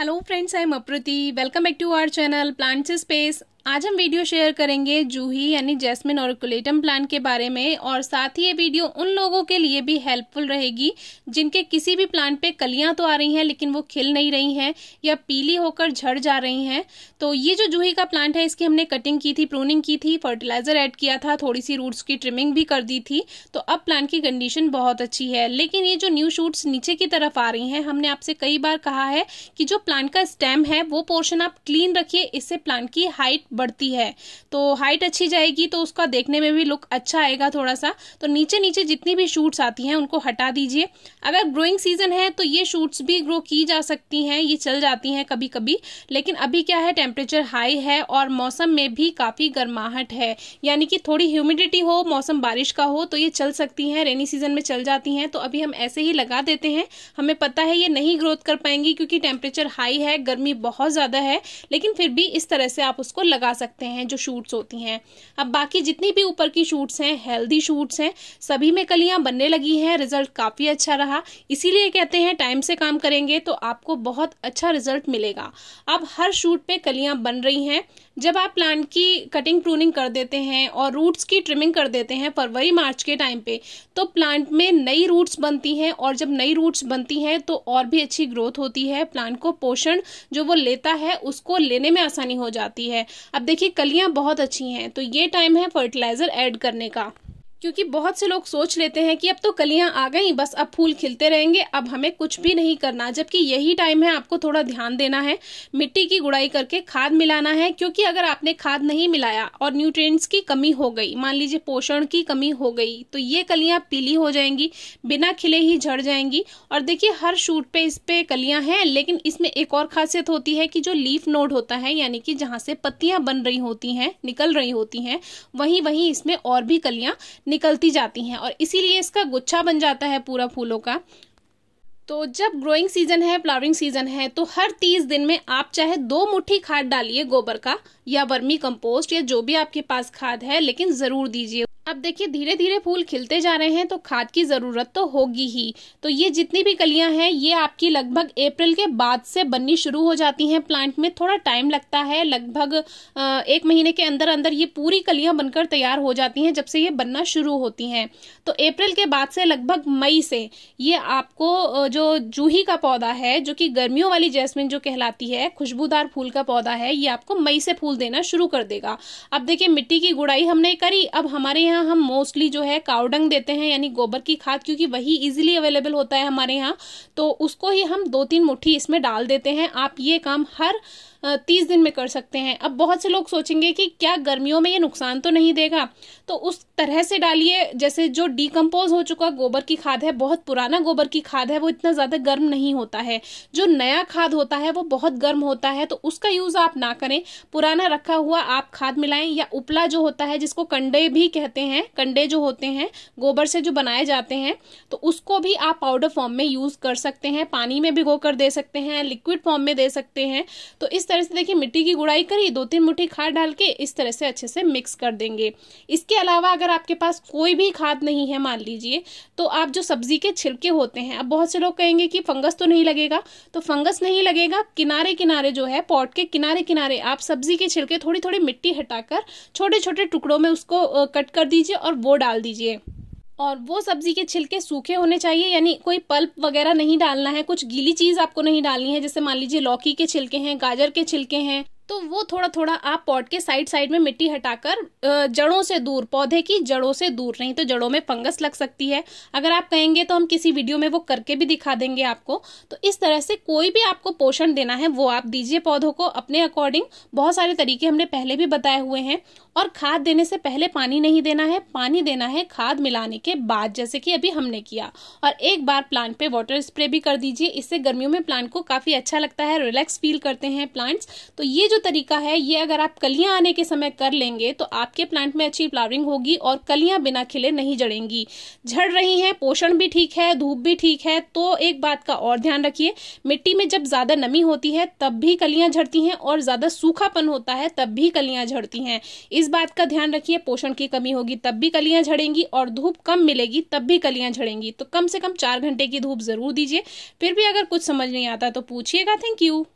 hello friends i am apriti welcome back to our channel plants space आज हम video share करेंगे जूही यानी jasmine कुलेटम plant के बारे में और साथ ही ये वीडियो उन लोगों के लिए भी हेल्पफुल रहेगी जिनके किसी भी प्लांट पे कलियां तो आ रही हैं लेकिन वो खिल नहीं रही हैं या पीली होकर झड़ जा रही हैं तो ये जो जूही का प्लांट है इसकी हमने कटिंग की थी प्रूनिंग की थी फर्टिलाइजर एड किया था थोड़ी सी रूट्स की ट्रिमिंग भी कर दी थी तो अब प्लांट की कंडीशन बहुत अच्छी है लेकिन ये जो न्यू शूट्स नीचे की तरफ आ रही हैं हमने आपसे कई बार कहा है कि जो प्लांट का स्टेम है वो पोर्शन आप क्लीन रखिए इससे प्लांट की हाइट बढ़ती है तो हाइट अच्छी जाएगी तो उसका देखने में भी लुक अच्छा आएगा थोड़ा सा तो नीचे नीचे जितनी भी शूट्स आती हैं उनको हटा दीजिए अगर ग्रोइंग सीजन है तो ये शूट्स भी ग्रो की जा सकती हैं ये चल जाती हैं कभी कभी लेकिन अभी क्या है टेम्परेचर हाई है और मौसम में भी काफ़ी गर्माहट है यानी कि थोड़ी ह्यूमिडिटी हो मौसम बारिश का हो तो ये चल सकती हैं रेनी सीजन में चल जाती हैं तो अभी हम ऐसे ही लगा देते हैं हमें पता है ये नहीं ग्रोथ कर पाएंगी क्योंकि टेम्परेचर हाई है गर्मी बहुत ज़्यादा है लेकिन फिर भी इस तरह से आप उसको लगा लगा सकते हैं जो शूट्स होती हैं अब बाकी जितनी भी ऊपर की शूट्स हैं हेल्दी शूट्स हैं सभी में कलियाँ बनने लगी हैं रिजल्ट काफ़ी अच्छा रहा इसीलिए कहते हैं टाइम से काम करेंगे तो आपको बहुत अच्छा रिजल्ट मिलेगा अब हर शूट पे कलियाँ बन रही हैं जब आप प्लांट की कटिंग प्रूनिंग कर देते हैं और रूट्स की ट्रिमिंग कर देते हैं फरवरी मार्च के टाइम पे तो प्लांट में नई रूट्स बनती हैं और जब नई रूट्स बनती हैं तो और भी अच्छी ग्रोथ होती है प्लांट को पोषण जो वो लेता है उसको लेने में आसानी हो जाती है अब देखिए कलियाँ बहुत अच्छी हैं तो ये टाइम है फर्टिलाइज़र ऐड करने का क्योंकि बहुत से लोग सोच लेते हैं कि अब तो कलियां आ गई बस अब फूल खिलते रहेंगे अब हमें कुछ भी नहीं करना जबकि यही टाइम है आपको थोड़ा ध्यान देना है मिट्टी की गुड़ाई करके खाद मिलाना है क्योंकि अगर आपने खाद नहीं मिलाया और न्यूट्रिएंट्स की कमी हो गई मान लीजिए पोषण की कमी हो गई तो ये कलियां पीली हो जाएंगी बिना खिले ही झड़ जाएंगी और देखिए हर शूट पे इस पे कलियां हैं लेकिन इसमें एक और खासियत होती है कि जो लीफ नोड होता है यानी कि जहाँ से पत्तियां बन रही होती हैं निकल रही होती हैं वहीं वहीं इसमें और भी कलियां निकलती जाती हैं और इसीलिए इसका गुच्छा बन जाता है पूरा फूलों का तो जब ग्रोइंग सीजन है फ्लावरिंग सीजन है तो हर तीस दिन में आप चाहे दो मुट्ठी खाद डालिए गोबर का या वर्मी कंपोस्ट या जो भी आपके पास खाद है लेकिन ज़रूर दीजिए अब देखिए धीरे धीरे फूल खिलते जा रहे हैं तो खाद की ज़रूरत तो होगी ही तो ये जितनी भी कलियां हैं ये आपकी लगभग अप्रैल के बाद से बननी शुरू हो जाती हैं प्लांट में थोड़ा टाइम लगता है लगभग एक महीने के अंदर अंदर ये पूरी कलियां बनकर तैयार हो जाती हैं जब से ये बनना शुरू होती हैं तो अप्रैल के बाद से लगभग मई से ये आपको जो जूही का पौधा है जो कि गर्मियों वाली जैस्मिन जो कहलाती है खुशबूदार फूल का पौधा है ये आपको मई से फूल देना शुरू कर देगा अब देखिए मिट्टी की गुड़ाई हमने करी अब हमारे यहाँ हम मोस्टली जो है काउडंग देते हैं यानी गोबर की खाद क्योंकि वही इजीली अवेलेबल होता है हमारे यहाँ तो उसको ही हम दो तीन मुट्ठी इसमें डाल देते हैं आप ये काम हर तीस दिन में कर सकते हैं अब बहुत से लोग सोचेंगे कि क्या गर्मियों में ये नुकसान तो नहीं देगा तो उस तरह से डालिए जैसे जो डिकम्पोज हो चुका गोबर की खाद है बहुत पुराना गोबर की खाद है वो इतना ज़्यादा गर्म नहीं होता है जो नया खाद होता है वो बहुत गर्म होता है तो उसका यूज़ आप ना करें पुराना रखा हुआ आप खाद मिलाएं या उपला जो होता है जिसको कंडे भी कहते हैं होते हैं कंडे जो होते हैं गोबर से जो बनाए जाते हैं तो उसको भी आप पाउडर फॉर्म में यूज़ कर सकते हैं पानी में भिगो कर दे सकते हैं लिक्विड फॉर्म में दे सकते हैं तो इस तरह से देखिए मिट्टी की गुड़ाई करी दो तीन मुठ्ठी खाद डाल के इस तरह से अच्छे से मिक्स कर देंगे इसके अलावा अगर आपके पास कोई भी खाद नहीं है मान लीजिए तो आप जो सब्जी के छिलके होते हैं अब बहुत से लोग कहेंगे कि फंगस तो नहीं लगेगा तो फंगस नहीं लगेगा किनारे किनारे जो है पॉट के किनारे किनारे आप सब्जी के छिलके थोड़ी थोड़ी मिट्टी हटाकर छोटे छोटे टुकड़ों में उसको कट कर दीजिए और वो डाल दीजिए और वो सब्जी के छिलके सूखे होने चाहिए यानी कोई पल्प वगैरह नहीं डालना है कुछ गीली चीज आपको नहीं डालनी है जैसे मान लीजिए लौकी के छिलके हैं गाजर के छिलके हैं तो वो थोड़ा थोड़ा आप पॉट के साइड साइड में मिट्टी हटाकर जड़ों से दूर पौधे की जड़ों से दूर नहीं तो जड़ों में फंगस लग सकती है अगर आप कहेंगे तो हम किसी वीडियो में वो करके भी दिखा देंगे आपको तो इस तरह से कोई भी आपको पोषण देना है वो आप दीजिए पौधों को अपने अकॉर्डिंग बहुत सारे तरीके हमने पहले भी बताए हुए हैं और खाद देने से पहले पानी नहीं देना है पानी देना है खाद मिलाने के बाद जैसे कि अभी हमने किया और एक बार प्लांट पे वाटर स्प्रे भी कर दीजिए इससे गर्मियों में प्लांट को काफ़ी अच्छा लगता है रिलैक्स फील करते हैं प्लांट्स तो ये जो तरीका है ये अगर आप कलियां आने के समय कर लेंगे तो आपके प्लांट में अच्छी फ्लावरिंग होगी और कलियां बिना खिले नहीं जड़ेंगी झड़ रही हैं पोषण भी ठीक है धूप भी ठीक है तो एक बात का और ध्यान रखिए मिट्टी में जब ज़्यादा नमी होती है तब भी कलियां झड़ती हैं और ज़्यादा सूखापन होता है तब भी कलियां झड़ती हैं इस बात का ध्यान रखिए पोषण की कमी होगी तब भी कलियां झड़ेंगी और धूप कम मिलेगी तब भी कलियां झड़ेंगी तो कम से कम चार घंटे की धूप ज़रूर दीजिए फिर भी अगर कुछ समझ नहीं आता तो पूछिएगा थैंक यू